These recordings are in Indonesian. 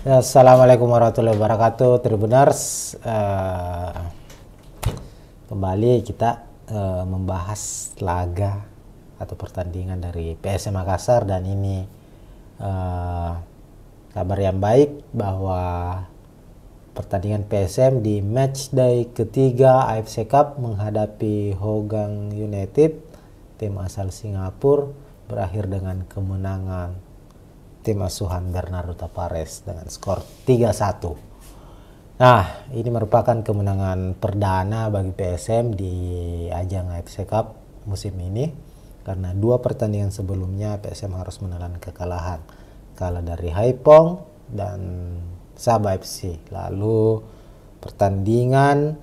Assalamualaikum warahmatullahi wabarakatuh. Tribuners, uh, eh, kembali kita eh, membahas laga atau pertandingan dari PSM Makassar dan ini eh, kabar yang baik bahwa pertandingan PSM di match day ketiga AFC Cup menghadapi Hogang United tim asal Singapura berakhir dengan kemenangan tim asuhan Bernardo Tapares dengan skor 3-1. Nah, ini merupakan kemenangan perdana bagi PSM di ajang AFC Cup musim ini karena dua pertandingan sebelumnya PSM harus menelan kekalahan. Kalah dari Haipong dan Sabah FC. Lalu pertandingan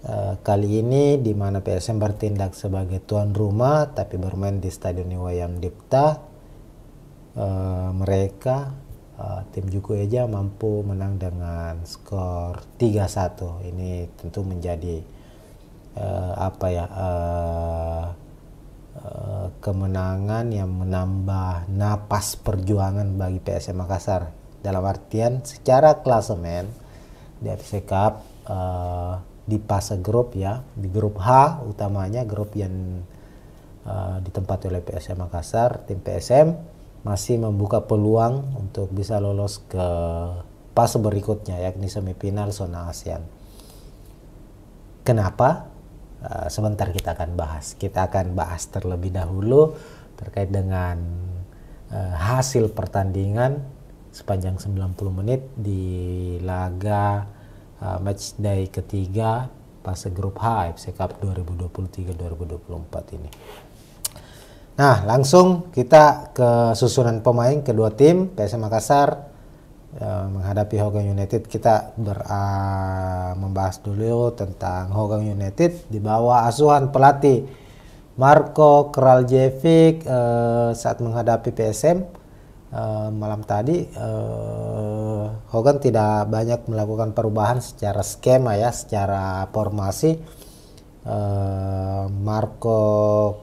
eh, kali ini di mana PSM bertindak sebagai tuan rumah tapi bermain di Stadion Iwayam Dipta uh, mereka uh, tim Eja mampu menang dengan skor 3-1. Ini tentu menjadi uh, apa ya uh, uh, kemenangan yang menambah napas perjuangan bagi PSM Makassar. Dalam artian secara klasemen di sikap Cup uh, di fase grup ya, di grup H utamanya grup yang uh, ditempati oleh PSM Makassar, tim PSM masih membuka peluang untuk bisa lolos ke fase berikutnya yakni semifinal zona ASEAN. Kenapa? Uh, sebentar kita akan bahas. Kita akan bahas terlebih dahulu terkait dengan uh, hasil pertandingan sepanjang 90 menit di laga uh, match day ketiga fase grup H AFC Cup 2023-2024 ini. Nah, langsung kita ke susunan pemain kedua tim PSM Makassar eh, menghadapi Hogan United. Kita ber, uh, membahas dulu tentang Hogan United di bawah asuhan pelatih Marco Kraljevic eh, saat menghadapi PSM eh, malam tadi eh, Hogan tidak banyak melakukan perubahan secara skema ya, secara formasi Eh, Marco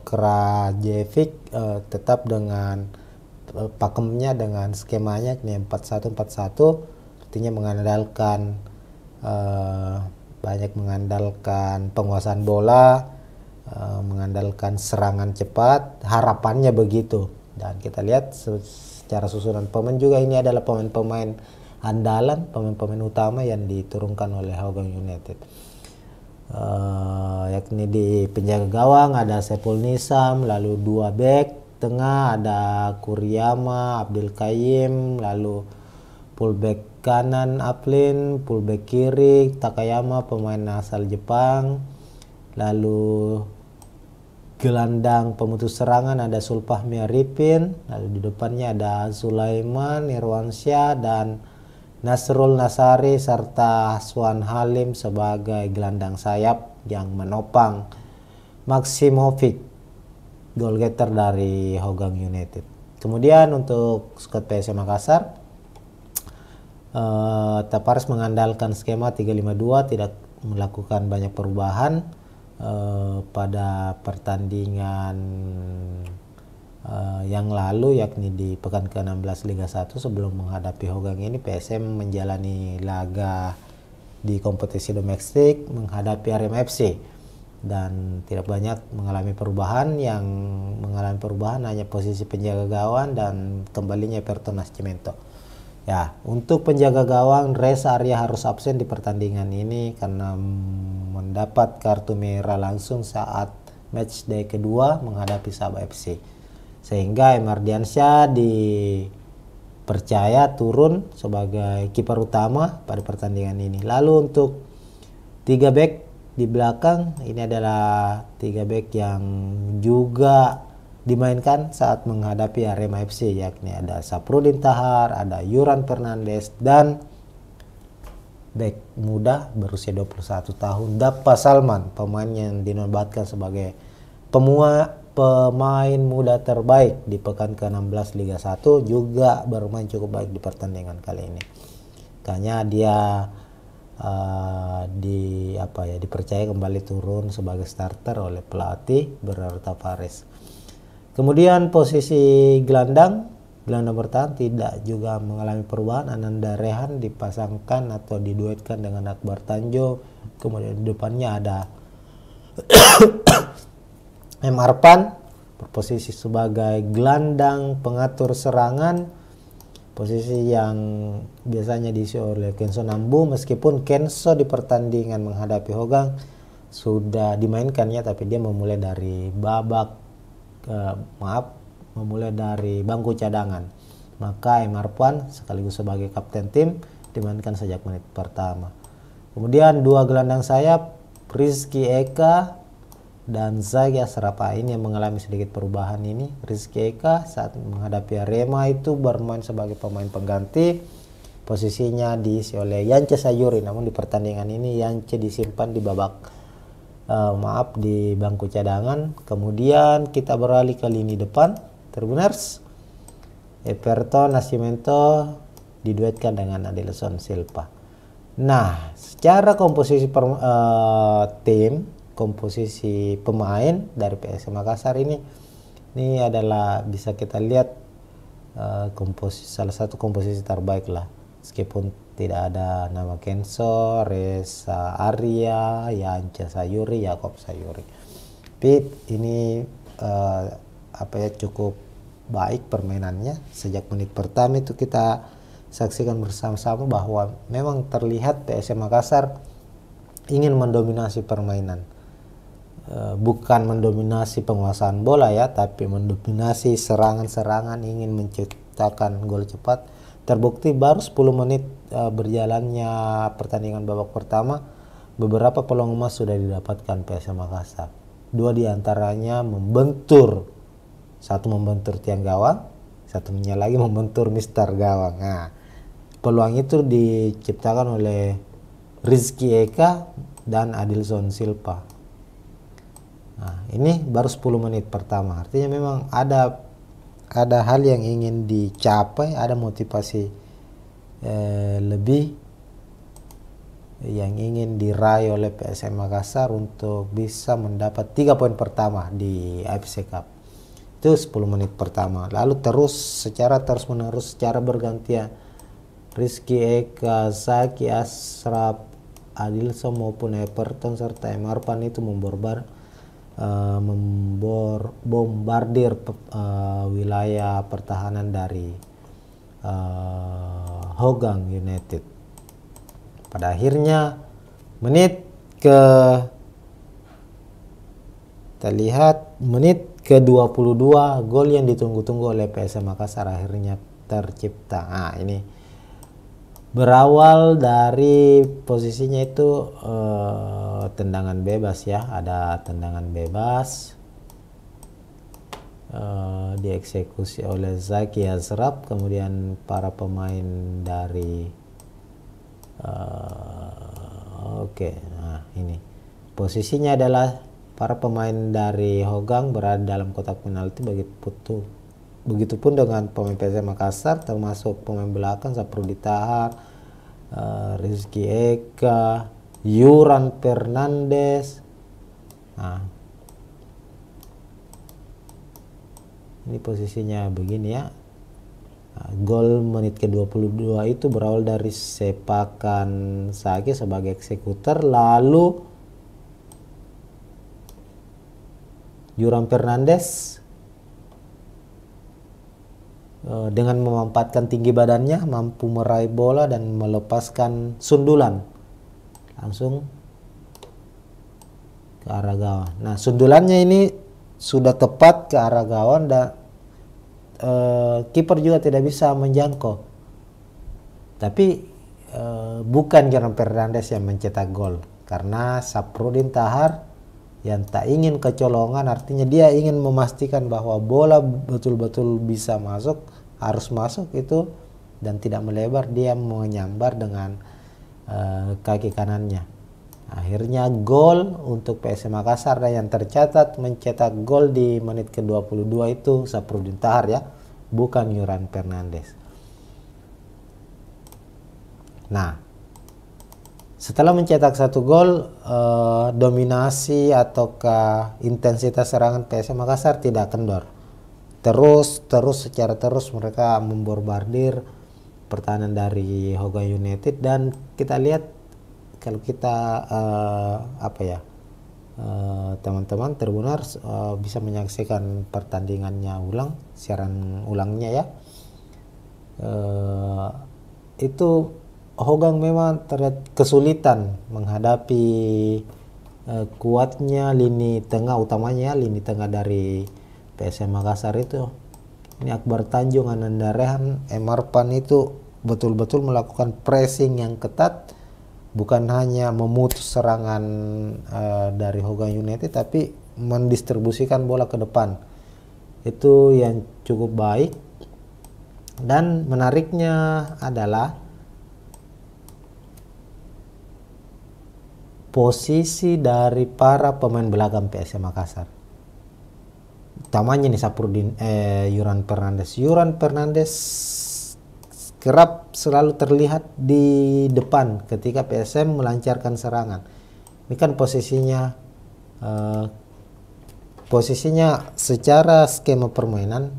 Krajevic uh, eh, tetap dengan uh, pakemnya dengan skemanya ini 4141 artinya mengandalkan uh, banyak mengandalkan penguasaan bola uh, mengandalkan serangan cepat harapannya begitu dan kita lihat secara susunan pemain juga ini adalah pemain-pemain andalan pemain-pemain utama yang diturunkan oleh Hogan United. Eh, yakni di penjaga gawang ada Sepul Nisam, lalu dua back tengah ada Kuriyama, Abdul Kayim, lalu fullback kanan Aplin, fullback kiri Takayama pemain asal Jepang, lalu gelandang pemutus serangan ada Sulpah miripin lalu di depannya ada Sulaiman Irwansyah dan Nasrul Nasari serta Swan Halim sebagai gelandang sayap yang menopang Maximovic goal getter dari Hogang United. Kemudian untuk skuad PSM Makassar uh, eh, Tapares mengandalkan skema 352 tidak melakukan banyak perubahan uh, pada pertandingan uh, yang lalu yakni di pekan ke-16 Liga 1 sebelum menghadapi Hogang ini PSM menjalani laga di kompetisi domestik menghadapi RMFC dan tidak banyak mengalami perubahan yang mengalami perubahan hanya posisi penjaga gawang dan kembalinya Everton Nascimento. Ya, untuk penjaga gawang Res Arya harus absen di pertandingan ini karena mendapat kartu merah langsung saat match day kedua menghadapi Sabah FC sehingga Emardiansyah dipercaya turun sebagai kiper utama pada pertandingan ini. Lalu untuk tiga back di belakang ini adalah tiga back yang juga dimainkan saat menghadapi Arema FC yakni ada Saprudin Tahar, ada Yuran Fernandes dan back muda berusia 21 tahun Dapa Salman pemain yang dinobatkan sebagai pemua pemain muda terbaik di pekan ke-16 Liga 1 juga bermain cukup baik di pertandingan kali ini. Katanya dia uh, di apa ya dipercaya kembali turun sebagai starter oleh pelatih Bernardo Tavares. Kemudian posisi gelandang gelandang bertahan tidak juga mengalami perubahan Ananda Rehan dipasangkan atau diduetkan dengan Akbar Tanjo kemudian di depannya ada M. Arpan berposisi sebagai gelandang pengatur serangan posisi yang biasanya diisi oleh Kenzo Nambu meskipun Kenzo di pertandingan menghadapi Hogang sudah dimainkannya tapi dia memulai dari babak eh, maaf memulai dari bangku cadangan maka Emarpan sekaligus sebagai kapten tim dimainkan sejak menit pertama kemudian dua gelandang sayap Rizky Eka dan Zagia Serapain yang mengalami sedikit perubahan ini. Rizky Eka saat menghadapi Arema itu bermain sebagai pemain pengganti. Posisinya diisi oleh Yance Sayuri namun di pertandingan ini Yance disimpan di babak uh, maaf di bangku cadangan. Kemudian kita beralih ke lini depan Tribuners. Everton Nascimento diduetkan dengan Adelson Silva. Nah, secara komposisi per, uh, tim komposisi pemain dari PSM Makassar ini ini adalah bisa kita lihat uh, eh, komposisi salah satu komposisi terbaik lah meskipun tidak ada nama Kenzo, Reza Arya, Yanca Sayuri, Yakob Sayuri. Tapi ini uh, apa ya cukup baik permainannya sejak menit pertama itu kita saksikan bersama-sama bahwa memang terlihat PSM Makassar ingin mendominasi permainan Eh, bukan mendominasi penguasaan bola ya, tapi mendominasi serangan-serangan ingin menciptakan gol cepat. Terbukti baru 10 menit eh, berjalannya pertandingan babak pertama, beberapa peluang emas sudah didapatkan PSM Makassar. Dua diantaranya membentur, satu membentur tiang gawang, satunya lagi membentur Mister Gawang. Nah, peluang itu diciptakan oleh Rizky Eka dan Adilson Silva Nah, ini baru 10 menit pertama. Artinya memang ada ada hal yang ingin dicapai, ada motivasi eh, lebih yang ingin diraih oleh PSM Makassar untuk bisa mendapat tiga poin pertama di AFC Cup. Itu 10 menit pertama. Lalu terus secara terus menerus secara bergantian Rizky Eka, Saki Asraf, Adilson maupun Everton serta Emarpan itu memborbar Eh, membor bombardir uh, wilayah pertahanan dari uh, eh, Hogang United. Pada akhirnya menit ke kita lihat menit ke-22 gol yang ditunggu-tunggu oleh PSM Makassar akhirnya tercipta. Nah, ini berawal dari posisinya itu eh, tendangan bebas ya ada tendangan bebas uh, dieksekusi oleh Zaki Azrab kemudian para pemain dari uh, oke okay, nah ini posisinya adalah para pemain dari Hogang berada dalam kotak penalti bagi Putu Begitupun dengan pemain PSM Makassar termasuk pemain belakang Saprudi Tahar, uh, Rizky Eka, Yuran Fernandes. Nah. Ini posisinya begini ya. Nah, gol menit ke-22 itu berawal dari sepakan Sage sebagai eksekutor lalu Yuran Fernandes Eh, dengan memanfaatkan tinggi badannya mampu meraih bola dan melepaskan sundulan langsung ke arah gawang. Nah, sundulannya ini sudah tepat ke arah gawang dan e, kiper juga tidak bisa menjangkau. Tapi e, bukan Jerome Fernandes yang mencetak gol karena Saprudin Tahar yang tak ingin kecolongan artinya dia ingin memastikan bahwa bola betul-betul bisa masuk harus masuk itu dan tidak melebar dia menyambar dengan uh, kaki kanannya akhirnya gol untuk PSM Makassar dan yang tercatat mencetak gol di menit ke-22 itu Saprudin Tahar ya bukan Yuran Fernandes nah setelah mencetak satu gol, eh, dominasi ataukah intensitas serangan PSM Makassar tidak kendor. Terus, terus secara terus mereka memborbardir pertahanan dari Hoga United dan kita lihat kalau kita eh, apa ya eh, teman-teman eh, terbunar eh, bisa menyaksikan pertandingannya ulang siaran ulangnya ya eh, itu Hogang memang terlihat kesulitan menghadapi uh, kuatnya lini tengah utamanya lini tengah dari PSM Makassar itu. Ini Akbar Tanjung, Ananda Rehan, Emar Pan itu betul-betul melakukan pressing yang ketat bukan hanya memutus serangan uh, dari Hogang United tapi mendistribusikan bola ke depan. Itu yang cukup baik. Dan menariknya adalah posisi dari para pemain belakang PSM Makassar. Utamanya nih Sapurdin eh, Yuran Fernandes. Yuran Fernandes kerap selalu terlihat di depan ketika PSM melancarkan serangan. Ini kan posisinya eh, posisinya secara skema permainan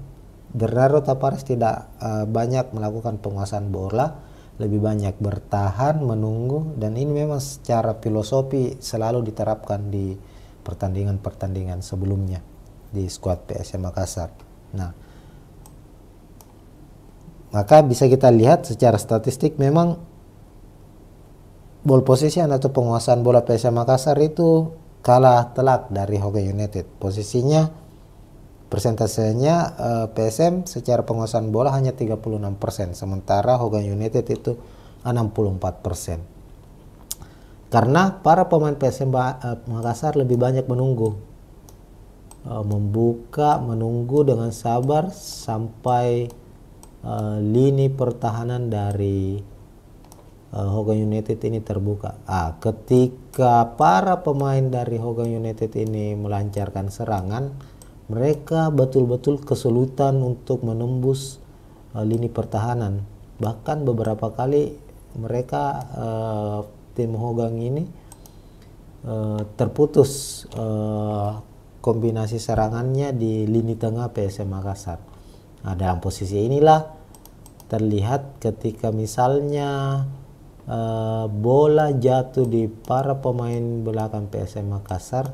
Bernardo Tavares tidak eh, banyak melakukan penguasaan bola lebih banyak bertahan menunggu dan ini memang secara filosofi selalu diterapkan di pertandingan-pertandingan sebelumnya di skuad PSM Makassar. Nah, maka bisa kita lihat secara statistik memang ball position atau penguasaan bola PSM Makassar itu kalah telak dari Hoki United. Posisinya Persentasenya uh, eh, PSM secara penguasaan bola hanya 36%, sementara Hogan United itu 64%. Karena para pemain PSM eh, Makassar lebih banyak menunggu. uh, membuka, menunggu dengan sabar sampai uh, lini pertahanan dari uh, Hogan United ini terbuka. Ah, ketika para pemain dari Hogan United ini melancarkan serangan, mereka betul-betul kesulitan untuk menembus uh, lini pertahanan. Bahkan beberapa kali mereka uh, tim Hogang ini uh, terputus uh, kombinasi serangannya di lini tengah PSM Makassar. Nah, dalam posisi inilah terlihat ketika misalnya uh, bola jatuh di para pemain belakang PSM Makassar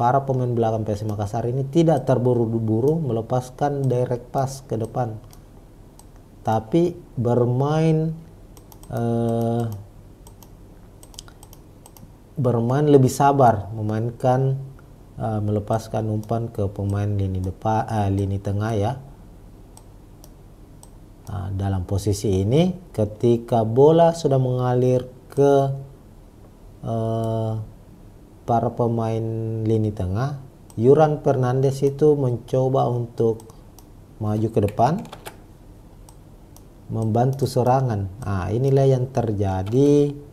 para pemain belakang PS Makassar ini tidak terburu-buru melepaskan direct pass ke depan tapi bermain eh, bermain lebih sabar memainkan eh, melepaskan umpan ke pemain lini depan eh, lini tengah ya nah, dalam posisi ini ketika bola sudah mengalir ke eh, para pemain lini tengah Yuran Fernandes itu mencoba untuk maju ke depan membantu serangan nah inilah yang terjadi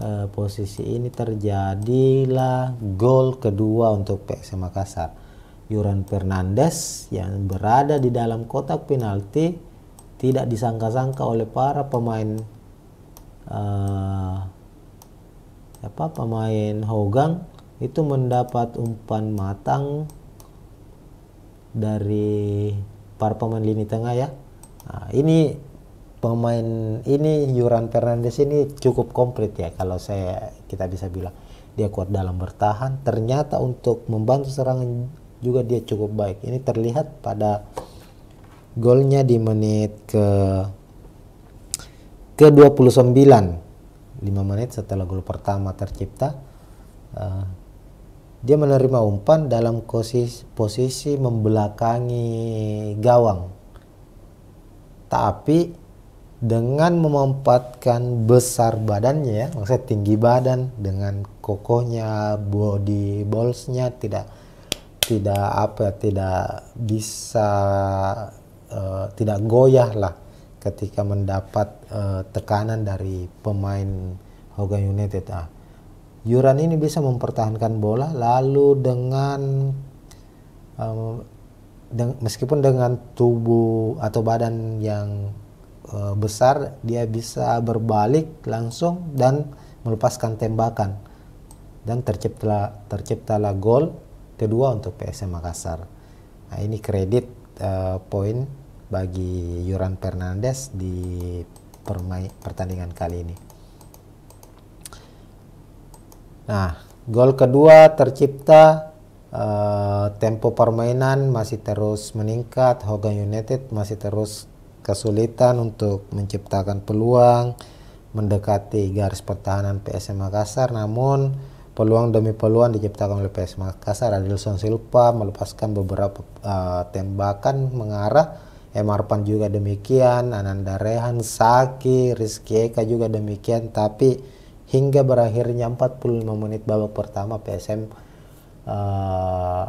E, posisi ini terjadilah gol kedua untuk PSM Makassar Yuran Fernandes yang berada di dalam kotak penalti tidak disangka-sangka oleh para pemain eh, siapa pemain Hogang itu mendapat umpan matang dari para pemain lini tengah ya. Nah, ini pemain ini Yuran Fernandes ini cukup komplit ya kalau saya kita bisa bilang dia kuat dalam bertahan ternyata untuk membantu serangan juga dia cukup baik ini terlihat pada golnya di menit ke ke 29 5 menit setelah gol pertama tercipta uh, dia menerima umpan dalam posisi, posisi membelakangi gawang tapi dengan memanfaatkan besar badannya ya maksudnya tinggi badan dengan kokohnya body ballsnya tidak tidak apa ya, tidak bisa uh, tidak goyah lah ketika mendapat uh, tekanan dari pemain Hogan United ah Yuran ini bisa mempertahankan bola lalu dengan um, deng meskipun dengan tubuh atau badan yang uh, besar dia bisa berbalik langsung dan melepaskan tembakan dan tercipta terciptalah gol kedua untuk PSM Makassar. Nah, ini kredit uh, poin bagi Yuran Fernandes di pertandingan kali ini. Nah, gol kedua tercipta uh, tempo permainan masih terus meningkat, Hogan United masih terus kesulitan untuk menciptakan peluang mendekati garis pertahanan PSM Makassar namun peluang demi peluang diciptakan oleh PSM Makassar Adilson Silva melepaskan beberapa uh, tembakan mengarah Emarpan juga demikian, Ananda Rehan, Saki, Rizky Eka juga demikian, tapi hingga berakhirnya 45 menit babak pertama PSM uh, eh,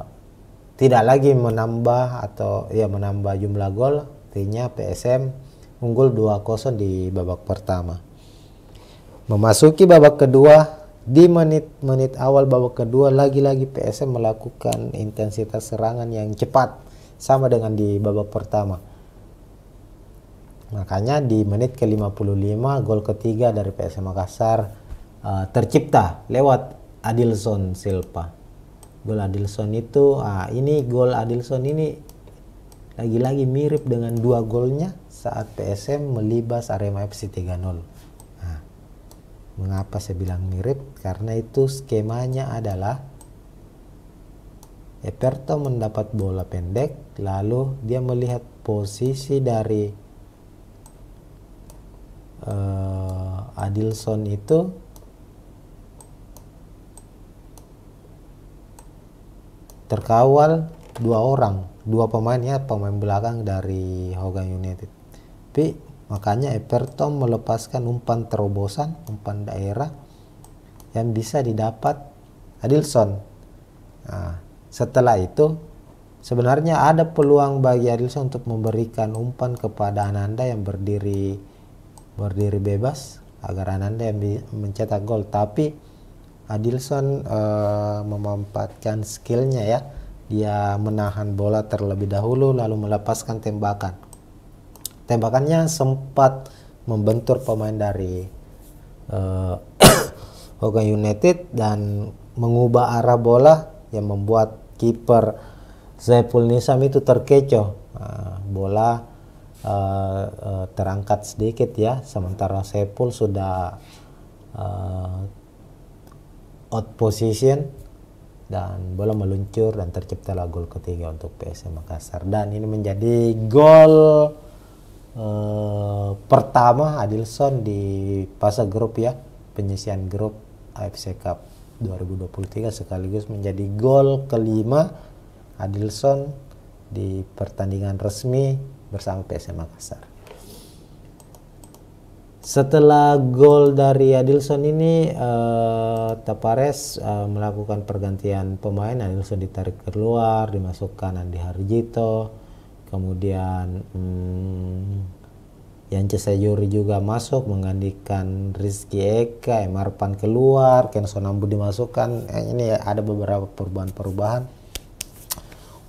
tidak lagi menambah atau ya menambah jumlah gol, artinya PSM unggul 2-0 di babak pertama. Memasuki babak kedua, di menit-menit awal babak kedua lagi-lagi PSM melakukan intensitas serangan yang cepat sama dengan di babak pertama Makanya di menit ke-55 gol ketiga dari PSM Makassar uh, tercipta lewat Adilson Silva. Gol Adilson itu uh, ini gol Adilson ini lagi-lagi mirip dengan dua golnya saat PSM melibas Arema FC 3-0. Ah, mengapa saya bilang mirip? Karena itu skemanya adalah Eperto mendapat bola pendek, lalu dia melihat posisi dari uh, Adilson itu terkawal dua orang dua pemainnya pemain belakang dari Hogan United tapi makanya Everton melepaskan umpan terobosan umpan daerah yang bisa didapat Adilson nah, setelah itu sebenarnya ada peluang bagi Adilson untuk memberikan umpan kepada Ananda yang berdiri berdiri bebas agar Ananda yang mencetak gol tapi Adilson uh, memanfaatkan skillnya ya dia menahan bola terlebih dahulu lalu melepaskan tembakan tembakannya sempat membentur pemain dari eh, uh, Hogan United dan mengubah arah bola yang membuat kiper Zaiful Nisam itu terkecoh. Nah, bola Eh, terangkat sedikit ya sementara Sepul sudah uh, out position dan bola meluncur dan terciptalah gol ketiga untuk PSM Makassar dan ini menjadi gol uh, pertama Adilson di fase grup ya penyisian grup AFC Cup 2023 sekaligus menjadi gol kelima Adilson di pertandingan resmi bersama PSM Makassar. Setelah gol dari Adilson ini, eh, Tapares eh, melakukan pergantian pemain. Adilson ditarik keluar, dimasukkan Andi Harjito, kemudian hmm, Yance Sayuri juga masuk menggantikan Rizky Eka, Marpan keluar, Kenzo Nambu dimasukkan. Eh, ini ada beberapa perubahan-perubahan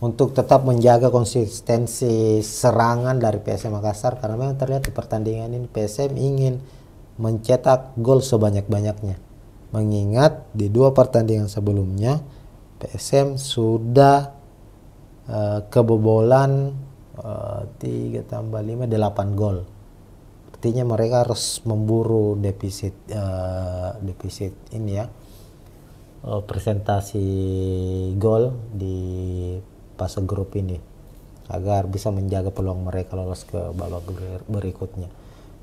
untuk tetap menjaga konsistensi serangan dari PSM Makassar karena memang terlihat di pertandingan ini PSM ingin mencetak gol sebanyak-banyaknya. Mengingat di dua pertandingan sebelumnya PSM sudah uh, kebobolan uh, eh, 3 tambah 5 8 gol. Artinya mereka harus memburu defisit uh, defisit ini ya. Uh, presentasi gol di fase grup ini agar bisa menjaga peluang mereka lolos ke babak berikutnya.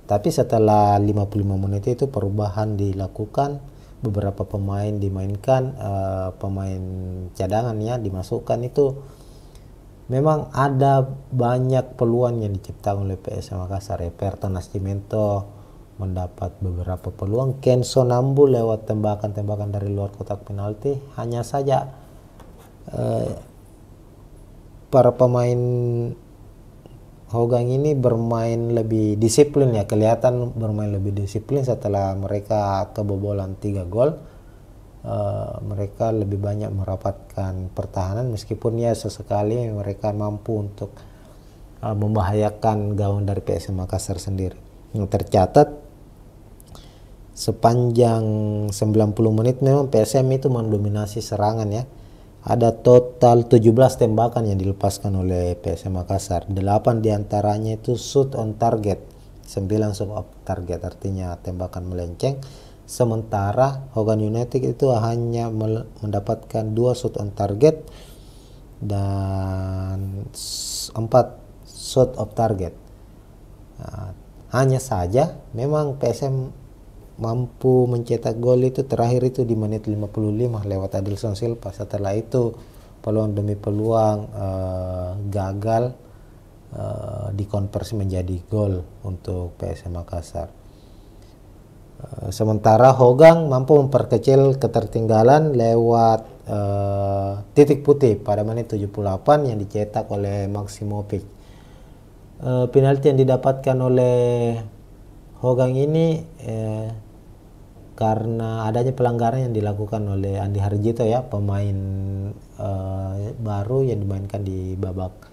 Tapi setelah 55 menit itu perubahan dilakukan, beberapa pemain dimainkan, uh, pemain ya dimasukkan itu memang ada banyak peluang yang diciptakan oleh PSM Makassar. Ya. Nascimento mendapat beberapa peluang, Kenzo Nambu lewat tembakan-tembakan dari luar kotak penalti, hanya saja uh, para pemain Hogang ini bermain lebih disiplin ya kelihatan bermain lebih disiplin setelah mereka kebobolan tiga gol uh, mereka lebih banyak merapatkan pertahanan meskipun ya sesekali mereka mampu untuk uh, membahayakan gawang dari PSM Makassar sendiri yang tercatat sepanjang 90 menit memang PSM itu mendominasi serangan ya ada total 17 tembakan yang dilepaskan oleh PSM Makassar. 8 diantaranya itu shoot on target, 9 shoot off target artinya tembakan melenceng. Sementara Hogan United itu hanya mendapatkan 2 shoot on target dan 4 shoot off target. Nah, hanya saja memang PSM mampu mencetak gol itu terakhir itu di menit 55 lewat Adilson Silva setelah itu peluang demi peluang uh, gagal uh, dikonversi menjadi gol untuk PSM Makassar. Eh, sementara Hogang mampu memperkecil ketertinggalan lewat uh, titik putih pada menit 78 yang dicetak oleh Maximovic. Uh, penalti yang didapatkan oleh Hogang ini uh, karena adanya pelanggaran yang dilakukan oleh Andi Harjito ya pemain uh, baru yang dimainkan di babak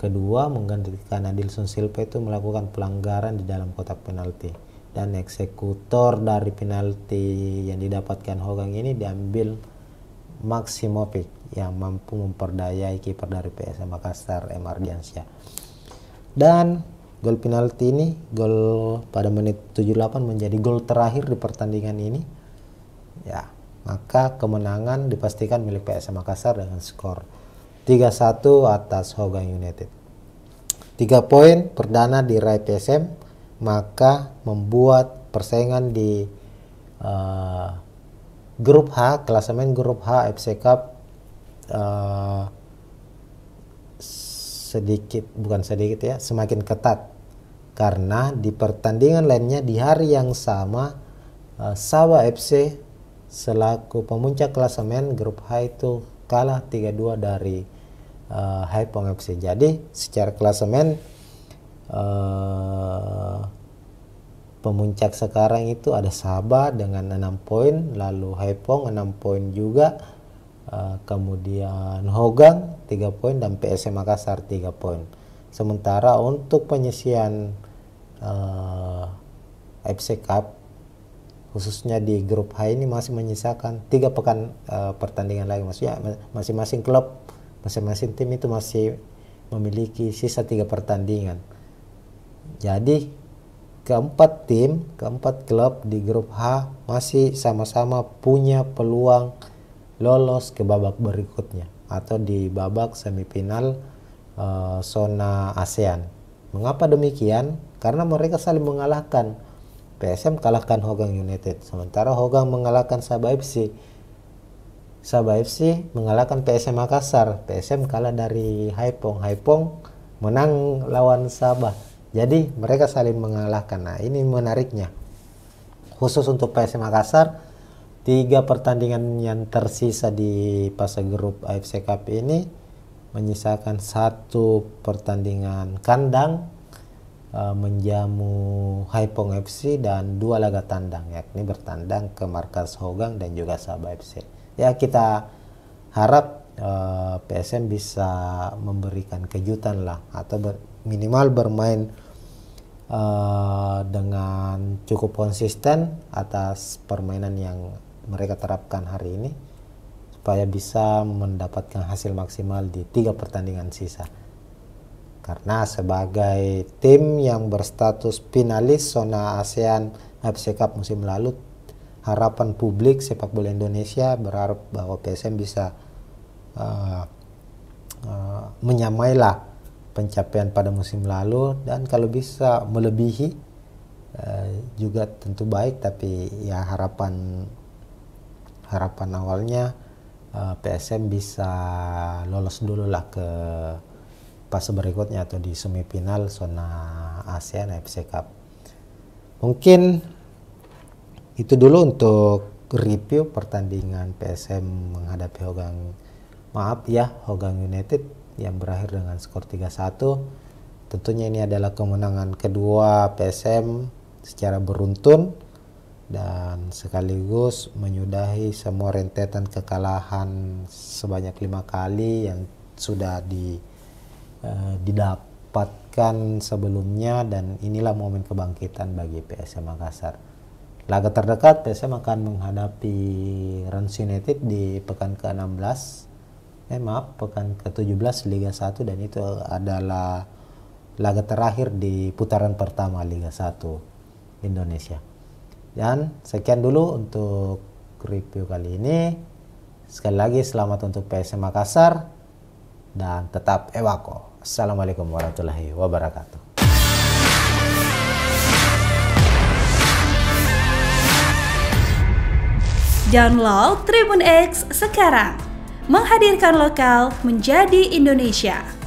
kedua menggantikan Adilson Silva itu melakukan pelanggaran di dalam kotak penalti dan eksekutor dari penalti yang didapatkan Hogang ini diambil Maximovic yang mampu memperdayai kiper dari PSM Makassar Emardiansyah dan Gol penalti ini, gol pada menit 78 menjadi gol terakhir di pertandingan ini. Ya, maka kemenangan dipastikan milik PSM Makassar dengan skor 3-1 atas Hogang United. 3 poin perdana di Rai PSM maka membuat persaingan di uh, grup H, klasemen grup H FC Cup uh, sedikit bukan sedikit ya semakin ketat karena di pertandingan lainnya di hari yang sama eh, sawa FC selaku pemuncak klasemen grup H itu kalah 3-2 dari uh, Haipong FC. Jadi secara klasemen uh, pemuncak sekarang itu ada Sabah dengan 6 poin, lalu Haipong 6 poin juga Eh, kemudian Hogang 3 poin dan PSM Makassar 3 poin. Sementara untuk penyisian uh, eh, FC Cup khususnya di grup H ini masih menyisakan tiga pekan uh, pertandingan lagi maksudnya masing-masing klub masing-masing tim itu masih memiliki sisa tiga pertandingan jadi keempat tim keempat klub di grup H masih sama-sama punya peluang lolos ke babak berikutnya atau di babak semifinal e, zona ASEAN. Mengapa demikian? Karena mereka saling mengalahkan. PSM kalahkan Hogang United, sementara Hogang mengalahkan Sabah FC. Sabah FC mengalahkan PSM Makassar. PSM kalah dari Haipong. Haipong menang lawan Sabah. Jadi mereka saling mengalahkan. Nah, ini menariknya. Khusus untuk PSM Makassar, tiga pertandingan yang tersisa di fase grup AFC Cup ini menyisakan satu pertandingan kandang uh, menjamu Haipong FC dan dua laga tandang yakni bertandang ke markas Hogang dan juga Sabah FC. Ya kita harap uh, e, PSM bisa memberikan kejutan lah atau ber, minimal bermain uh, dengan cukup konsisten atas permainan yang mereka terapkan hari ini supaya bisa mendapatkan hasil maksimal di tiga pertandingan sisa. Karena sebagai tim yang berstatus finalis zona ASEAN FC Cup musim lalu, harapan publik sepak bola Indonesia berharap bahwa PSM bisa uh, uh, menyamailah pencapaian pada musim lalu dan kalau bisa melebihi uh, juga tentu baik tapi ya harapan harapan awalnya uh, eh, PSM bisa lolos dulu lah ke fase berikutnya atau di semifinal zona ASEAN FC Cup. Mungkin itu dulu untuk review pertandingan PSM menghadapi Hogang maaf ya Hogang United yang berakhir dengan skor 3-1. Tentunya ini adalah kemenangan kedua PSM secara beruntun dan sekaligus menyudahi semua rentetan kekalahan sebanyak lima kali yang sudah di, eh, didapatkan sebelumnya dan inilah momen kebangkitan bagi PSM Makassar. Laga terdekat PSM akan menghadapi Rans United di pekan ke-16 eh maaf pekan ke-17 Liga 1 dan itu adalah laga terakhir di putaran pertama Liga 1 Indonesia. Dan sekian dulu untuk review kali ini. Sekali lagi selamat untuk PSM Makassar dan tetap ewako. Assalamualaikum warahmatullahi wabarakatuh. Download Tribun X sekarang. Menghadirkan lokal menjadi Indonesia.